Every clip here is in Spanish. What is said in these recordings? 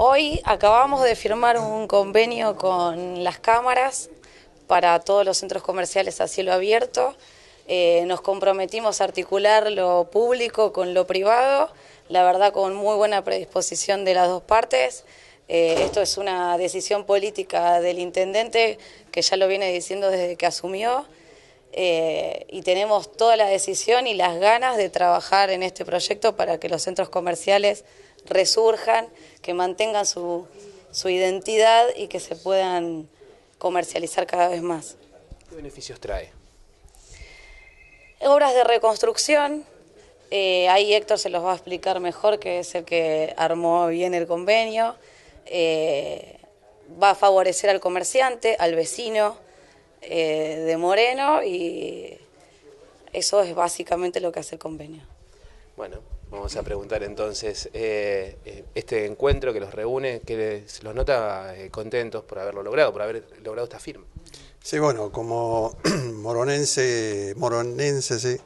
Hoy acabamos de firmar un convenio con las cámaras para todos los centros comerciales a cielo abierto. Eh, nos comprometimos a articular lo público con lo privado, la verdad con muy buena predisposición de las dos partes. Eh, esto es una decisión política del intendente que ya lo viene diciendo desde que asumió eh, y tenemos toda la decisión y las ganas de trabajar en este proyecto para que los centros comerciales resurjan, que mantengan su, su identidad y que se puedan comercializar cada vez más. ¿Qué beneficios trae? Obras de reconstrucción. Eh, ahí Héctor se los va a explicar mejor, que es el que armó bien el convenio. Eh, va a favorecer al comerciante, al vecino eh, de Moreno y eso es básicamente lo que hace el convenio. Bueno, Vamos a preguntar entonces, eh, eh, este encuentro que los reúne, que los nota eh, contentos por haberlo logrado, por haber logrado esta firma. Sí, bueno, como moronense, moronense, sí,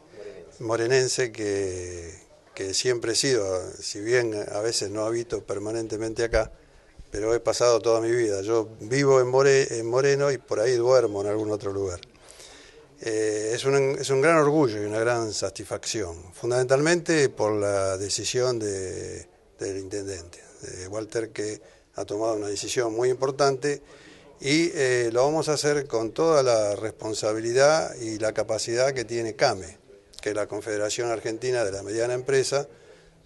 morenense que, que siempre he sido, si bien a veces no habito permanentemente acá, pero he pasado toda mi vida. Yo vivo en Moreno y por ahí duermo en algún otro lugar. Eh, es, un, es, un, gran orgullo y una gran satisfacción, fundamentalmente por la decisión del intendente, de Walter, que ha tomado una decisión muy importante y eh, lo vamos a hacer con toda la responsabilidad y la capacidad que tiene CAME, que es la Confederación Argentina de la Mediana Empresa,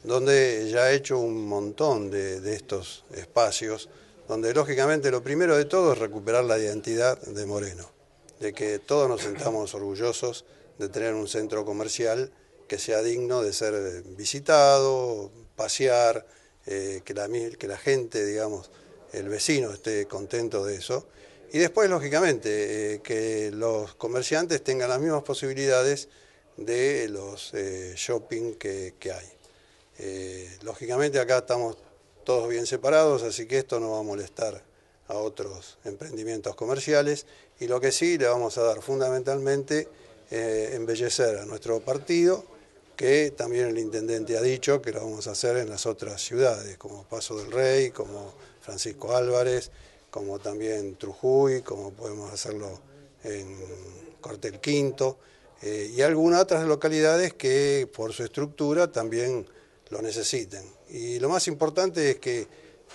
donde ya ha hecho un montón de estos espacios, donde lógicamente lo primero de todo es recuperar la identidad de Moreno de que todos nos sentamos orgullosos de tener un centro comercial que sea digno de ser eh, visitado, pasear, eh, que, la, gente, digamos, el vecino esté contento de eso. Y después, lógicamente, eh, que los comerciantes tengan las mismas posibilidades de los shopping que hay. lógicamente acá estamos todos bien separados, así que esto no va a molestar a otros emprendimientos comerciales y lo que sí le vamos a dar fundamentalmente eh, embellecer a nuestro partido, que también el intendente ha dicho que lo vamos a hacer en las otras ciudades, como Paso del Rey, como Francisco Álvarez, como también Trujuy, como podemos hacerlo en Cortel Quinto, eh, y algunas otras localidades que por su estructura también lo necesiten. Y lo más importante es que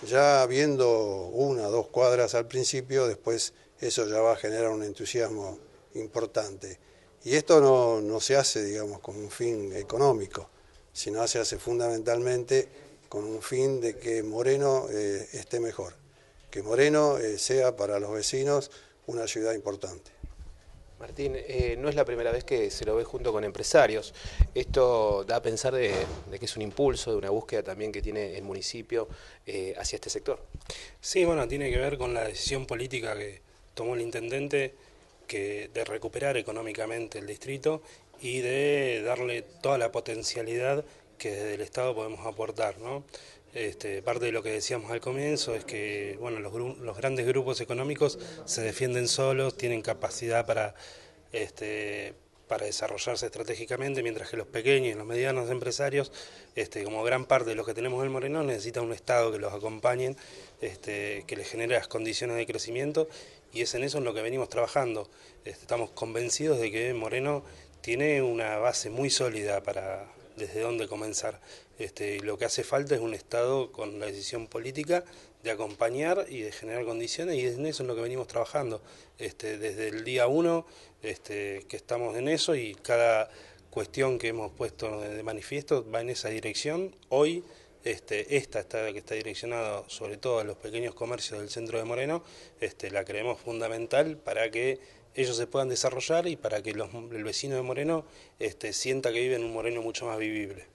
ya viendo una o dos cuadras al principio, después eso ya va a generar un entusiasmo importante. Y esto no, se hace, digamos, con un fin económico, sino se hace fundamentalmente con un fin de que Moreno eh, esté mejor, que Moreno eh, sea para los vecinos una ciudad importante. Martín, eh, no es la primera vez que se lo ve junto con empresarios. Esto da a pensar de, que es un impulso, de una búsqueda también que tiene el municipio eh, hacia este sector. Sí, bueno, tiene que ver con la decisión política que tomó el intendente que, de recuperar económicamente el distrito y de darle toda la potencialidad que desde el Estado podemos aportar. ¿no? Este, parte de lo que decíamos al comienzo es que bueno, los, grandes grupos económicos se defienden solos, tienen capacidad para, este, para desarrollarse estratégicamente, mientras que los pequeños y los medianos empresarios, este, como gran parte de los que tenemos en Moreno, necesitan un Estado que los acompañe, este, que les genere las condiciones de crecimiento y es en eso en lo que venimos trabajando. estamos convencidos de que Moreno tiene una base muy sólida para desde dónde comenzar. Este, lo que hace falta es un Estado con la decisión política de acompañar y de generar condiciones y en eso es lo que venimos trabajando este, desde el día uno este, que estamos en eso y cada cuestión que hemos puesto de manifiesto va en esa dirección. Hoy esta que está direccionada sobre todo a los pequeños comercios del centro de Moreno, la creemos fundamental para que ellos se puedan desarrollar y para que los, el vecino de Moreno este, sienta que vive en un Moreno mucho más vivible.